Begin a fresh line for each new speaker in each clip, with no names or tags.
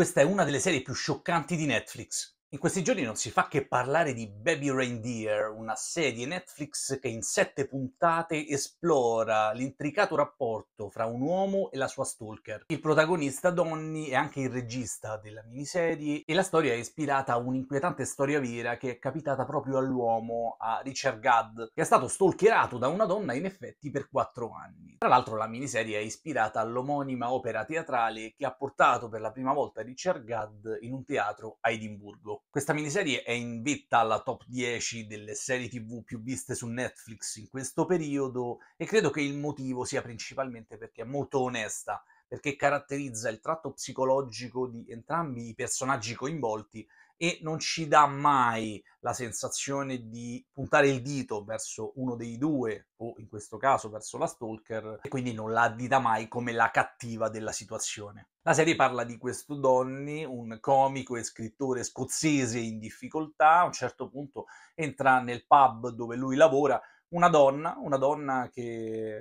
Questa è una delle serie più scioccanti di Netflix. In questi giorni non si fa che parlare di Baby Reindeer, una serie Netflix che in sette puntate esplora l'intricato rapporto fra un uomo e la sua stalker. Il protagonista Donny è anche il regista della miniserie e la storia è ispirata a un'inquietante storia vera che è capitata proprio all'uomo, a Richard Gadd, che è stato stalkerato da una donna in effetti per quattro anni. Tra l'altro la miniserie è ispirata all'omonima opera teatrale che ha portato per la prima volta Richard Gadd in un teatro a Edimburgo. Questa miniserie è in vetta alla top 10 delle serie tv più viste su Netflix in questo periodo e credo che il motivo sia principalmente perché è molto onesta, perché caratterizza il tratto psicologico di entrambi i personaggi coinvolti e non ci dà mai la sensazione di puntare il dito verso uno dei due o in questo caso verso la stalker e quindi non la dita mai come la cattiva della situazione. La serie parla di questo Donny, un comico e scrittore scozzese in difficoltà, a un certo punto entra nel pub dove lui lavora una donna, una donna che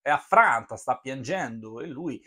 è affranta, sta piangendo e lui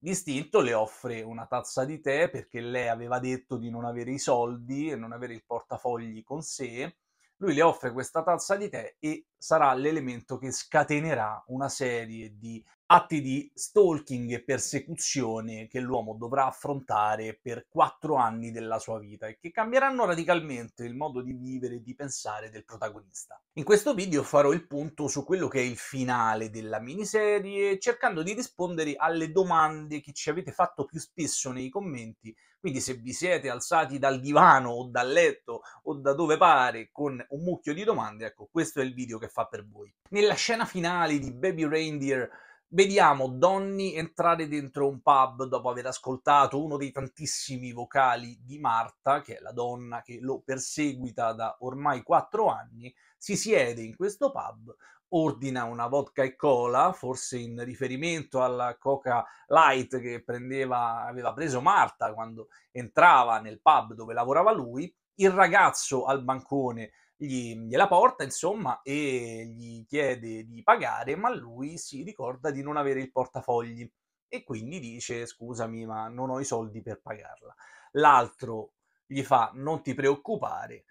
Distinto le offre una tazza di tè perché lei aveva detto di non avere i soldi e non avere il portafogli con sé. Lui le offre questa tazza di tè e sarà l'elemento che scatenerà una serie di atti di stalking e persecuzione che l'uomo dovrà affrontare per quattro anni della sua vita e che cambieranno radicalmente il modo di vivere e di pensare del protagonista. In questo video farò il punto su quello che è il finale della miniserie, cercando di rispondere alle domande che ci avete fatto più spesso nei commenti, quindi se vi siete alzati dal divano o dal letto o da dove pare con un mucchio di domande, ecco, questo è il video che fa per voi. Nella scena finale di Baby Reindeer vediamo Donny entrare dentro un pub dopo aver ascoltato uno dei tantissimi vocali di Marta, che è la donna che lo perseguita da ormai quattro anni, si siede in questo pub, ordina una vodka e cola, forse in riferimento alla coca light che prendeva, aveva preso Marta quando entrava nel pub dove lavorava lui, il ragazzo al bancone gli, gliela porta, insomma, e gli chiede di pagare, ma lui si ricorda di non avere il portafogli e quindi dice scusami, ma non ho i soldi per pagarla. L'altro gli fa non ti preoccupare,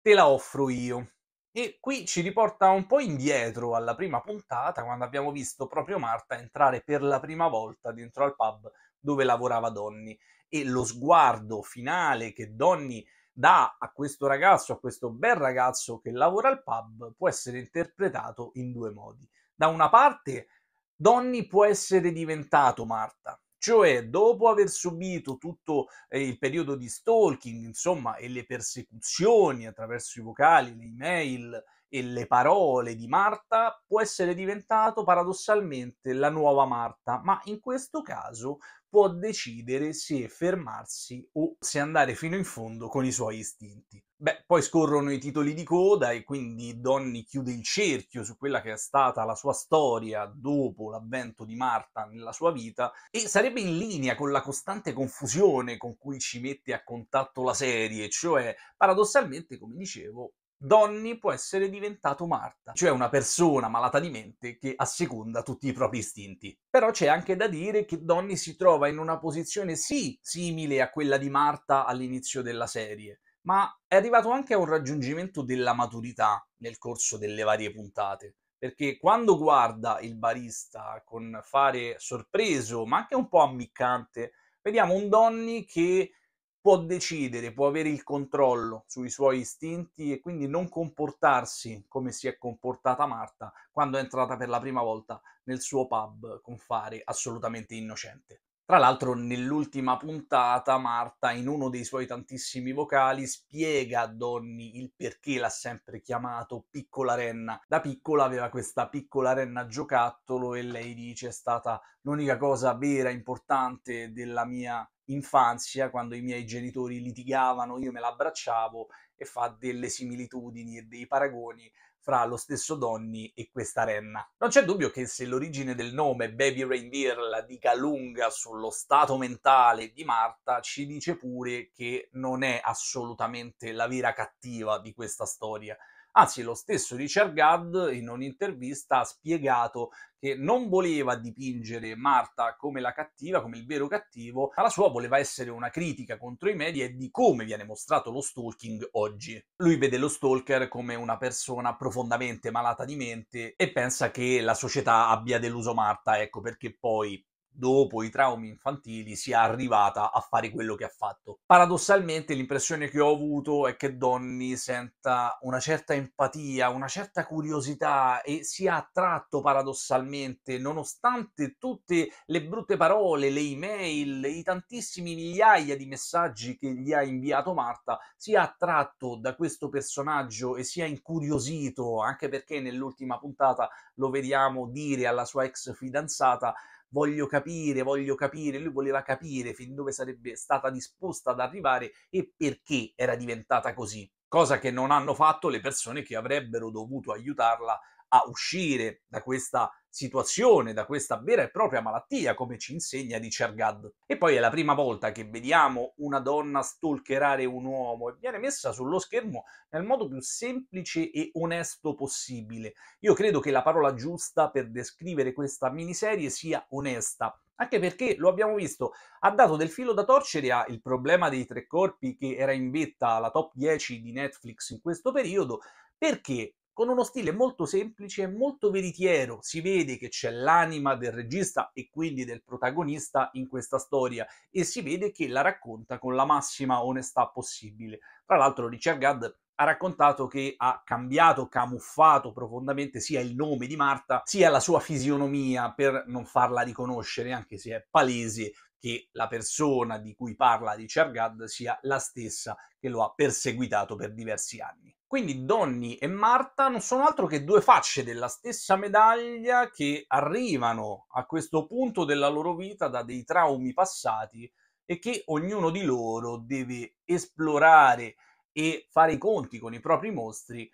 te la offro io. E qui ci riporta un po' indietro alla prima puntata, quando abbiamo visto proprio Marta entrare per la prima volta dentro al pub dove lavorava Donny e lo sguardo finale che Donny dà a questo ragazzo, a questo bel ragazzo che lavora al pub, può essere interpretato in due modi. Da una parte, Donny può essere diventato Marta, cioè dopo aver subito tutto eh, il periodo di stalking, insomma, e le persecuzioni attraverso i vocali, le email e le parole di Marta può essere diventato paradossalmente la nuova Marta, ma in questo caso può decidere se fermarsi o se andare fino in fondo con i suoi istinti. Beh, poi scorrono i titoli di coda e quindi Donny chiude il cerchio su quella che è stata la sua storia dopo l'avvento di Marta nella sua vita e sarebbe in linea con la costante confusione con cui ci mette a contatto la serie, cioè paradossalmente, come dicevo, Donny può essere diventato Marta, cioè una persona malata di mente che asseconda tutti i propri istinti. Però c'è anche da dire che Donny si trova in una posizione sì simile a quella di Marta all'inizio della serie, ma è arrivato anche a un raggiungimento della maturità nel corso delle varie puntate. Perché quando guarda il barista con fare sorpreso, ma anche un po' ammiccante, vediamo un Donny che può decidere, può avere il controllo sui suoi istinti e quindi non comportarsi come si è comportata Marta quando è entrata per la prima volta nel suo pub con fare assolutamente innocente. Tra l'altro nell'ultima puntata Marta, in uno dei suoi tantissimi vocali, spiega a Donny il perché l'ha sempre chiamato piccola renna. Da piccola aveva questa piccola renna giocattolo e lei dice è stata l'unica cosa vera, e importante della mia infanzia, quando i miei genitori litigavano, io me l'abbracciavo e fa delle similitudini e dei paragoni fra lo stesso Donny e questa renna. Non c'è dubbio che se l'origine del nome Baby Reindeer la dica lunga sullo stato mentale di Marta, ci dice pure che non è assolutamente la vera cattiva di questa storia. Anzi, lo stesso Richard Gadd in un'intervista ha spiegato che non voleva dipingere Marta come la cattiva, come il vero cattivo, ma la sua voleva essere una critica contro i media e di come viene mostrato lo stalking oggi. Lui vede lo stalker come una persona profondamente malata di mente e pensa che la società abbia deluso Marta, ecco perché poi dopo i traumi infantili sia arrivata a fare quello che ha fatto. Paradossalmente l'impressione che ho avuto è che Donny senta una certa empatia, una certa curiosità e sia attratto paradossalmente, nonostante tutte le brutte parole, le email, i tantissimi migliaia di messaggi che gli ha inviato Marta, sia attratto da questo personaggio e sia incuriosito, anche perché nell'ultima puntata lo vediamo dire alla sua ex fidanzata voglio capire, voglio capire, lui voleva capire fin dove sarebbe stata disposta ad arrivare e perché era diventata così, cosa che non hanno fatto le persone che avrebbero dovuto aiutarla a uscire da questa situazione, da questa vera e propria malattia, come ci insegna di Cergad. E poi è la prima volta che vediamo una donna stalkerare un uomo e viene messa sullo schermo nel modo più semplice e onesto possibile. Io credo che la parola giusta per descrivere questa miniserie sia onesta, anche perché lo abbiamo visto, ha dato del filo da torcere al problema dei tre corpi che era in vetta alla top 10 di Netflix in questo periodo, perché con uno stile molto semplice e molto veritiero. Si vede che c'è l'anima del regista e quindi del protagonista in questa storia e si vede che la racconta con la massima onestà possibile. Tra l'altro Richard Gadd ha raccontato che ha cambiato, camuffato profondamente sia il nome di Marta sia la sua fisionomia per non farla riconoscere, anche se è palese che la persona di cui parla Richard Chargad sia la stessa che lo ha perseguitato per diversi anni. Quindi Donnie e Marta non sono altro che due facce della stessa medaglia che arrivano a questo punto della loro vita da dei traumi passati e che ognuno di loro deve esplorare e fare i conti con i propri mostri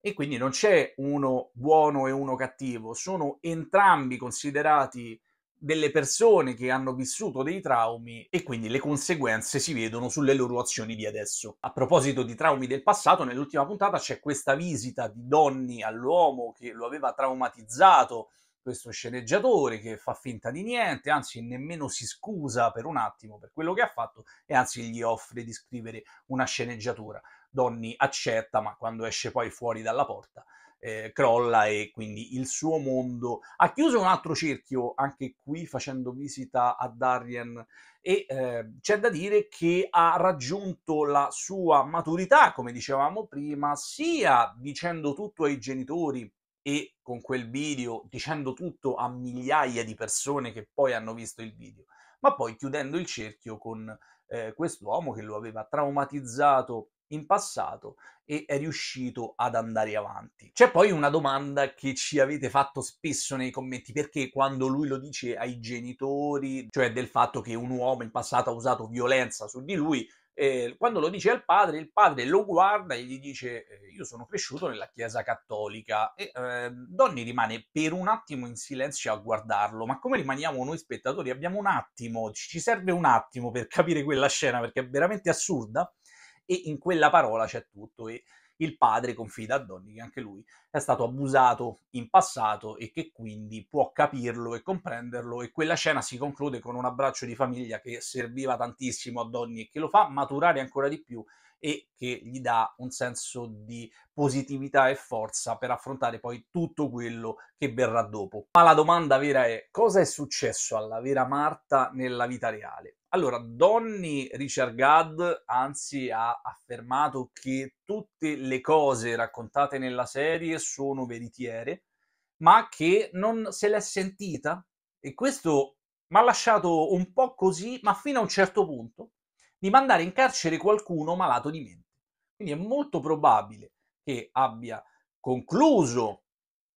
e quindi non c'è uno buono e uno cattivo, sono entrambi considerati delle persone che hanno vissuto dei traumi e quindi le conseguenze si vedono sulle loro azioni di adesso. A proposito di traumi del passato, nell'ultima puntata c'è questa visita di Donny all'uomo che lo aveva traumatizzato, questo sceneggiatore che fa finta di niente, anzi nemmeno si scusa per un attimo per quello che ha fatto e anzi gli offre di scrivere una sceneggiatura. Donny accetta, ma quando esce poi fuori dalla porta eh, crolla e quindi il suo mondo. Ha chiuso un altro cerchio anche qui facendo visita a Darien e eh, c'è da dire che ha raggiunto la sua maturità, come dicevamo prima, sia dicendo tutto ai genitori e con quel video dicendo tutto a migliaia di persone che poi hanno visto il video, ma poi chiudendo il cerchio con eh, quest'uomo che lo aveva traumatizzato in passato e è riuscito ad andare avanti. C'è poi una domanda che ci avete fatto spesso nei commenti, perché quando lui lo dice ai genitori, cioè del fatto che un uomo in passato ha usato violenza su di lui, eh, quando lo dice al padre, il padre lo guarda e gli dice eh, io sono cresciuto nella chiesa cattolica e eh, Donny rimane per un attimo in silenzio a guardarlo, ma come rimaniamo noi spettatori? Abbiamo un attimo, ci serve un attimo per capire quella scena perché è veramente assurda e in quella parola c'è tutto e il padre confida a Donny che anche lui è stato abusato in passato e che quindi può capirlo e comprenderlo e quella scena si conclude con un abbraccio di famiglia che serviva tantissimo a Donny e che lo fa maturare ancora di più e che gli dà un senso di positività e forza per affrontare poi tutto quello che verrà dopo. Ma la domanda vera è cosa è successo alla vera Marta nella vita reale? Allora, Donny Richard Gadd, anzi, ha affermato che tutte le cose raccontate nella serie sono veritiere, ma che non se l'è sentita e questo mi ha lasciato un po' così, ma fino a un certo punto, di mandare in carcere qualcuno malato di mente. Quindi è molto probabile che abbia concluso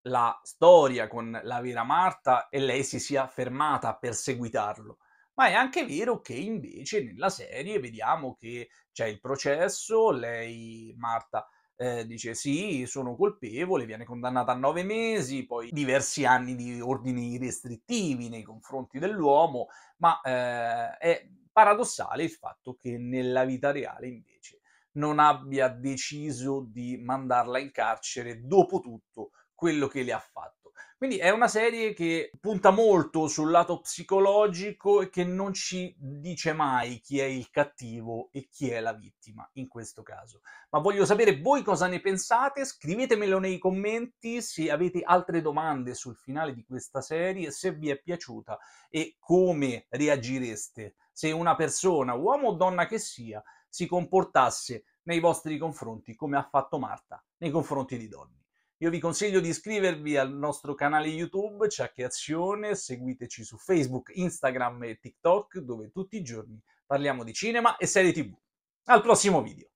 la storia con la vera Marta e lei si sia fermata a perseguitarlo ma è anche vero che invece nella serie vediamo che c'è il processo, lei, Marta, eh, dice sì, sono colpevole, viene condannata a nove mesi, poi diversi anni di ordini restrittivi nei confronti dell'uomo, ma eh, è paradossale il fatto che nella vita reale invece non abbia deciso di mandarla in carcere dopo tutto quello che le ha fatto. Quindi è una serie che punta molto sul lato psicologico e che non ci dice mai chi è il cattivo e chi è la vittima in questo caso. Ma voglio sapere voi cosa ne pensate, scrivetemelo nei commenti se avete altre domande sul finale di questa serie, se vi è piaciuta e come reagireste se una persona, uomo o donna che sia, si comportasse nei vostri confronti come ha fatto Marta nei confronti di donne. Io vi consiglio di iscrivervi al nostro canale YouTube Ciacchiazione, seguiteci su Facebook, Instagram e TikTok dove tutti i giorni parliamo di cinema e serie TV. Al prossimo video!